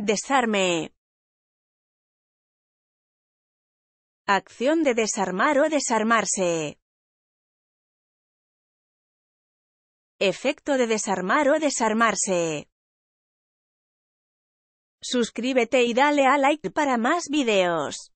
Desarme. Acción de desarmar o desarmarse. Efecto de desarmar o desarmarse. Suscríbete y dale a like para más videos.